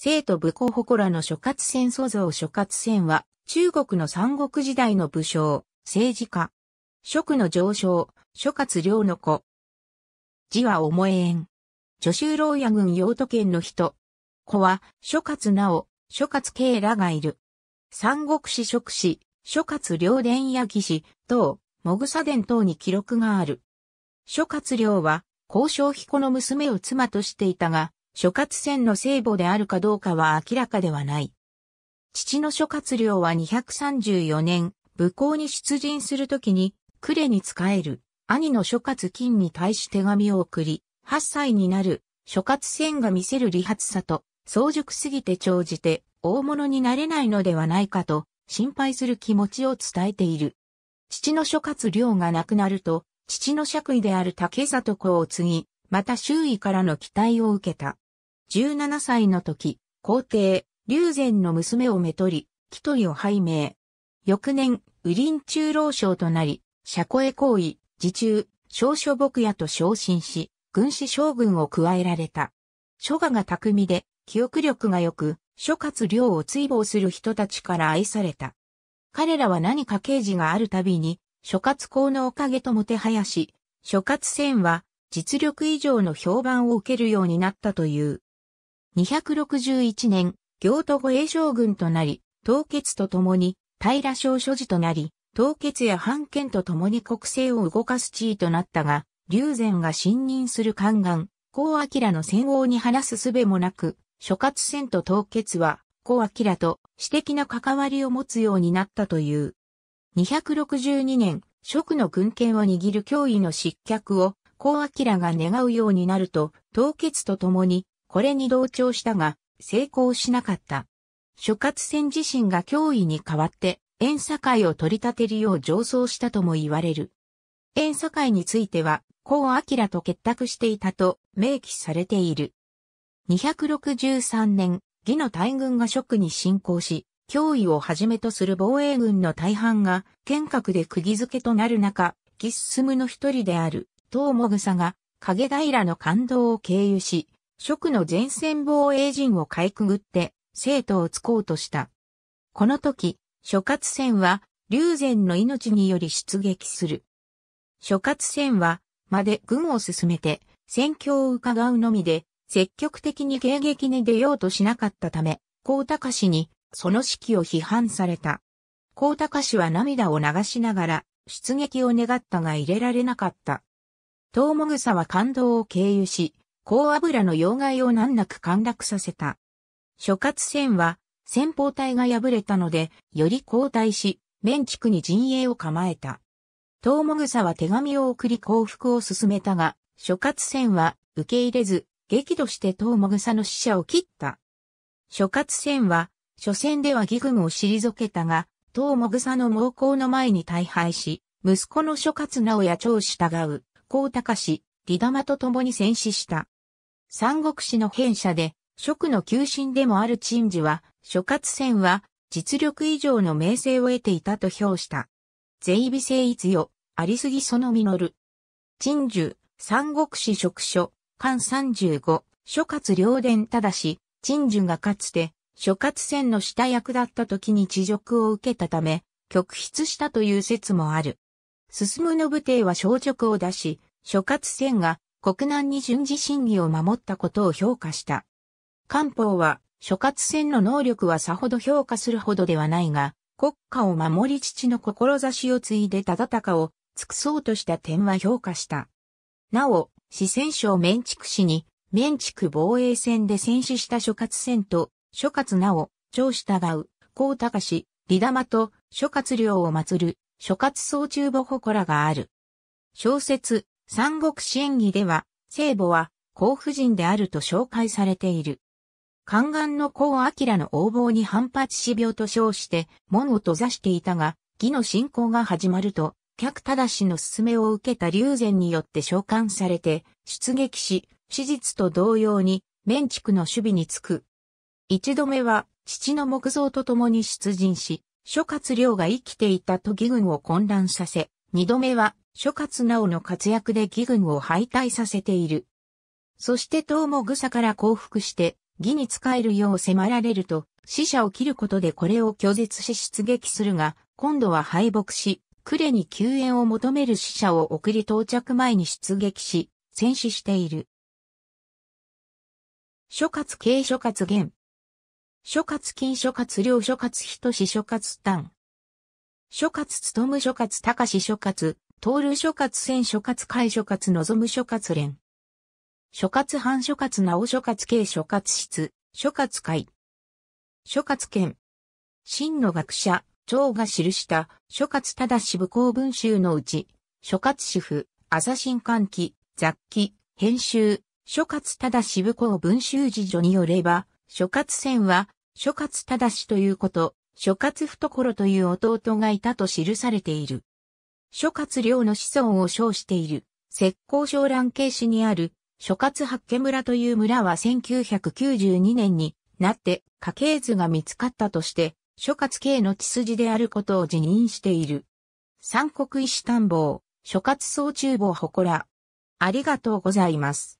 生徒武功祠の諸葛戦祖像諸葛戦は、中国の三国時代の武将、政治家。職の上昇、諸葛亮の子。字は思え縁。女州牢屋軍用都県の人。子は、諸葛直、諸葛慶らがいる。三国史職史、諸葛亮伝や義士、等、もぐさ伝等に記録がある。諸葛亮は、交渉彦の娘を妻としていたが、諸葛戦の聖母であるかどうかは明らかではない。父の諸葛亮は234年、武功に出陣するときに、呉に仕える、兄の諸葛金に対し手紙を送り、8歳になる、諸葛戦が見せる理発さと、早熟すぎて長じて、大物になれないのではないかと、心配する気持ちを伝えている。父の諸葛亮が亡くなると、父の爵位である竹里子を継ぎ、また周囲からの期待を受けた。17歳の時、皇帝、龍禅の娘をめとり、木取を拝命。翌年、雨林中老将となり、社庫へ行為、自中、少書牧野と昇進し、軍師将軍を加えられた。書画が巧みで、記憶力が良く、諸葛亮を追望する人たちから愛された。彼らは何か刑事があるたびに、諸葛公のおかげともてはやし、諸葛戦は実力以上の評判を受けるようになったという。261年、行都護衛将軍となり、凍結と共に、平少所持となり、凍結や藩権と共に国政を動かす地位となったが、竜禅が信任する宦官、孔明の戦王に話す術もなく、諸葛戦と凍結は、孔明と私的な関わりを持つようになったという。262年、職の軍権を握る脅威の失脚を、孔明が願うようになると、凍結と共にこれに同調したが、成功しなかった。諸葛戦自身が脅威に代わって、遠会を取り立てるよう上奏したとも言われる。遠会については、孔明と結託していたと明記されている。263年、魏の大軍が蜀に侵攻し、脅威をはじめとする防衛軍の大半が、剣閣で釘付けとなる中、義進の一人である、東もぐさが、影平の感動を経由し、職の前線防衛陣をかいくぐって、生徒をつこうとした。この時、諸葛戦は、竜禅の命により出撃する。諸葛戦は、まで軍を進めて、戦況を伺うのみで、積極的に迎撃に出ようとしなかったため、高高氏に、その指揮を批判された。高高氏は涙を流しながら、出撃を願ったが入れられなかった。東もぐさは感動を経由し、高油の要害を難なく陥落させた。諸葛戦は、先方隊が敗れたので、より後退し、面区に陣営を構えた。東も草は手紙を送り降伏を進めたが、諸葛戦は受け入れず、激怒して東も草の死者を切った。諸葛戦は、初戦では義軍を退けたが、東も草の猛攻の前に大敗し、息子の諸葛直也長従う、高高氏、リダマと共に戦死した。三国志の編者で、職の求心でもある陳治は、諸葛戦は実力以上の名声を得ていたと評した。税備性一よ、ありすぎその実。る。陳樹、三国志職書、三十五、諸葛両伝ただし、陳樹がかつて、諸葛戦の下役だった時に地辱を受けたため、極筆したという説もある。進む信帝は小直を出し、諸葛戦が国難に順次審議を守ったことを評価した。官報は、諸葛戦の能力はさほど評価するほどではないが、国家を守り父の志を継いで忠敬を尽くそうとした点は評価した。なお、四川省綿竹市に、綿竹防衛戦で戦死した諸葛戦と、諸葛なお、長従う、高隆、李玉と諸葛亮を祀る、諸葛総中母祠がある。小説、三国志演義では、聖母は、甲府人であると紹介されている。宦官の甲明の横暴に反発し病と称して、門を閉ざしていたが、義の信仰が始まると、客正しの勧めを受けた龍禅によって召喚されて、出撃し、史実と同様に、面畜の守備につく。一度目は、父の木造と共に出陣し、諸葛亮が生きていた都議軍を混乱させ、二度目は、諸葛直の活躍で義軍を敗退させている。そして東も者から降伏して、義に仕えるよう迫られると、死者を切ることでこれを拒絶し出撃するが、今度は敗北し、呉に救援を求める死者を送り到着前に出撃し、戦死している。諸葛慶諸葛元。諸葛金諸葛良諸葛仁諸葛丹。諸葛務諸葛隆諸葛通る諸葛戦諸葛会諸葛望む諸葛連。諸葛藩諸葛直諸葛系諸葛室、諸葛会。諸葛県。真の学者、長が記した諸葛だし部公文集のうち、諸葛主婦、朝新刊記、雑記、編集、諸葛だし部公文集辞書によれば、諸葛戦は、諸葛しということ、諸葛懐という弟がいたと記されている。諸葛亮の子孫を称している、石膏省蘭慶市にある、諸葛八家村という村は1992年になって家系図が見つかったとして、諸葛慶の血筋であることを辞任している。三国医師探訪、諸葛総厨房祠。ありがとうございます。